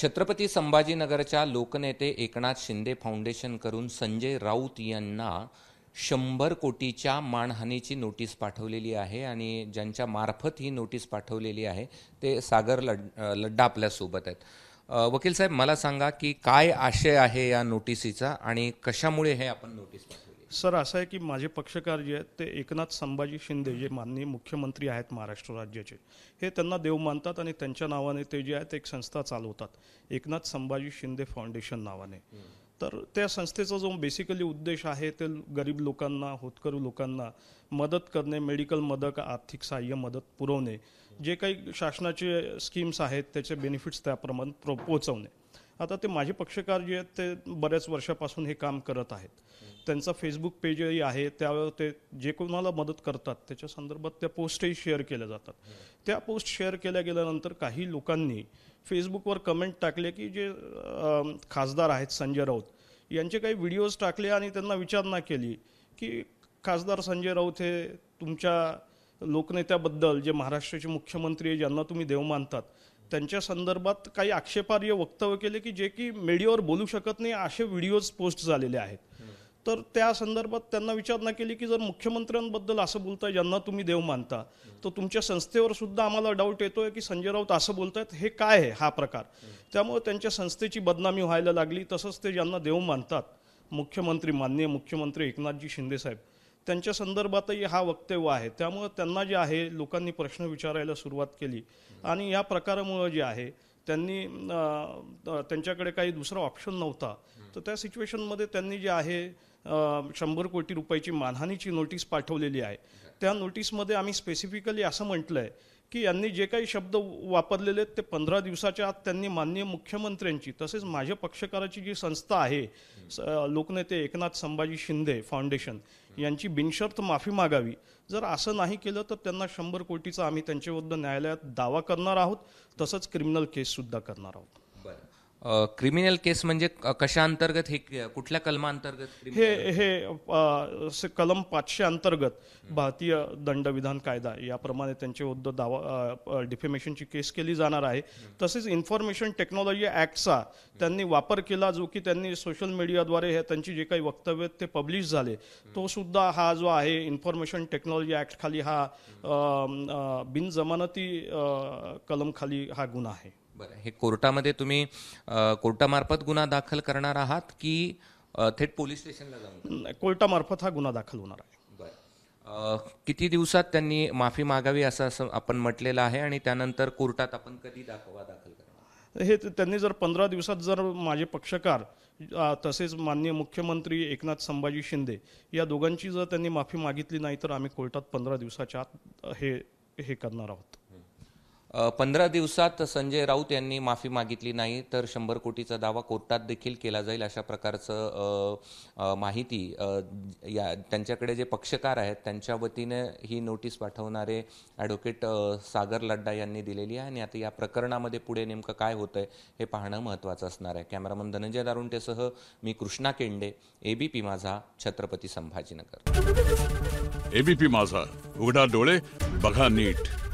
छत्रपती संभाजीनगरच्या लोकनेते एकनाथ शिंदे फाउंडेशन करून संजय राऊत यांना शंभर कोटीच्या मानहानीची नोटीस पाठवलेली आहे आणि ज्यांच्या मार्फत ही नोटीस पाठवलेली आहे ते सागर लड लड्डा आपल्यासोबत आहेत वकील साहेब मला सांगा की काय आशय आहे या नोटिसीचा आणि कशामुळे हे आपण नोटीस सर असं आहे की माझे पक्षकार जे आहेत ते एकनाथ संभाजी शिंदे जे माननीय मुख्यमंत्री आहेत महाराष्ट्र राज्याचे हे त्यांना देव मानतात आणि त्यांच्या नावाने ते जे आहेत एक संस्था चालवतात एकनाथ संभाजी शिंदे फाउंडेशन नावाने तर त्या संस्थेचा जो बेसिकली उद्देश आहे ते गरीब लोकांना होतकरू लोकांना मदत करणे मेडिकल मदत आर्थिक सहाय्य मदत पुरवणे जे काही शासनाचे स्कीम्स आहेत त्याचे बेनिफिट्स त्याप्रमाणे प्रो पोचवणे आता ते माझे पक्षकार जे आहेत ते बऱ्याच वर्षापासून हे काम करत आहेत त्यांचा फेसबुक पेजही आहे त्यावर ते जे कोणाला मदत करतात त्याच्या संदर्भात त्या पोस्टही शेअर केल्या जातात त्या पोस्ट शेअर केल्या गेल्यानंतर काही लोकांनी फेसबुकवर कमेंट टाकले की जे खासदार आहेत संजय राऊत यांचे काही व्हिडिओज टाकले आणि त्यांना विचारणा केली की खासदार संजय राऊत हे तुमच्या लोकनेत्याबद्दल जे महाराष्ट्राचे मुख्यमंत्री ज्यांना तुम्ही देव मानतात त्यांच्या संदर्भात काही आक्षेपार्ह वक्तव्य केले की जे की मीडियावर बोलू शकत नाही असे व्हिडिओज पोस्ट झालेले आहेत तर त्या संदर्भात त्यांना विचारणा केली की जर मुख्यमंत्र्यांबद्दल असं बोलताय ज्यांना तुम्ही देव मानता तर तुमच्या संस्थेवर सुद्धा आम्हाला डाऊट येतोय की संजय राऊत असं बोलतायत हे काय आहे हा प्रकार त्यामुळे त्यांच्या संस्थेची बदनामी व्हायला लागली तसंच ते ज्यांना देव मानतात मुख्यमंत्री माननीय मुख्यमंत्री एकनाथजी शिंदेसाहेब त्यांच्या संदर्भातही हा वक्तव्य आहे त्यामुळं त्यांना जे आहे लोकांनी प्रश्न विचारायला सुरुवात केली आणि या प्रकारामुळं जे आहे त्यांनी त्यांच्याकडे काही दुसरा ऑप्शन नव्हता तर त्या सिच्युएशनमध्ये त्यांनी जे आहे शंभर कोटी रुपयाची मानहानीची नोटीस पाठवलेली आहे त्या नोटीसमध्ये आम्ही स्पेसिफिकली असं म्हटलं आहे की यांनी जे काही शब्द वापरलेले आहेत ते पंधरा दिवसाच्या आत त्यांनी माननीय मुख्यमंत्र्यांची तसेच माझ्या पक्षकाराची जी संस्था आहे लोकनेते एकनाथ संभाजी शिंदे फाउंडेशन यांची बिनशर्त माफी मागावी जर असं नाही केलं तर त्यांना शंभर कोटीचा आम्ही त्यांच्याबद्दल न्यायालयात दावा करणार आहोत तसंच क्रिमिनल केससुद्धा करणार आहोत क्रिमिनल केस म्हणजे कशा अंतर्गत हे कुठल्या कलमा अंतर्गत हे हे कलम पाचशे अंतर्गत भारतीय दंडविधान कायदा याप्रमाणे त्यांचे उद्धव दावा डिफेमेशनची केस केली जाणार आहे तसेच इन्फॉर्मेशन टेक्नॉलॉजी ॲक्टचा त्यांनी वापर केला जो की त्यांनी सोशल मीडियाद्वारे हे त्यांची जे काही वक्तव्य ते पब्लिश झाले तो सुद्धा हा जो आहे इन्फॉर्मेशन टेक्नॉलॉजी ऍक्ट खाली हा बिनजमानती कलम खाली हा गुन्हा आहे बरं हे कोर्टामध्ये तुम्ही कोर्टामार्फत गुन्हा दाखल करणार आहात की थेट पोलीस स्टेशनला जाऊन कोर्टामार्फत हा गुन्हा दाखल होणार आहे किती दिवसात त्यांनी माफी मागावी असं असं आपण म्हटलेलं आहे आणि त्यानंतर कोर्टात आपण कधी दाखवा दाखल करणार हे त्यांनी जर पंधरा दिवसात जर माझे पक्षकार तसेच माननीय मुख्यमंत्री एकनाथ संभाजी शिंदे या दोघांची जर त्यांनी माफी मागितली नाही तर आम्ही कोर्टात पंधरा दिवसाच्या आत हे हे करणार आहोत पंधरा दिवसात संजय राऊत यांनी माफी मागितली नाही तर शंभर कोटीचा दावा कोर्टात देखील केला जाईल अशा प्रकारचं माहिती या त्यांच्याकडे जे पक्षकार आहेत त्यांच्या वतीने ही नोटीस पाठवणारे ॲडव्होकेट सागर लड्डा यांनी दिलेली आहे आणि आता या प्रकरणामध्ये पुढे नेमकं काय होतंय हे पाहणं महत्त्वाचं असणार आहे कॅमेरामन धनंजय दारुंटेसह मी कृष्णा केंडे एबीपी माझा छत्रपती संभाजीनगर एबीपी माझा उघडा डोळे बघा नीट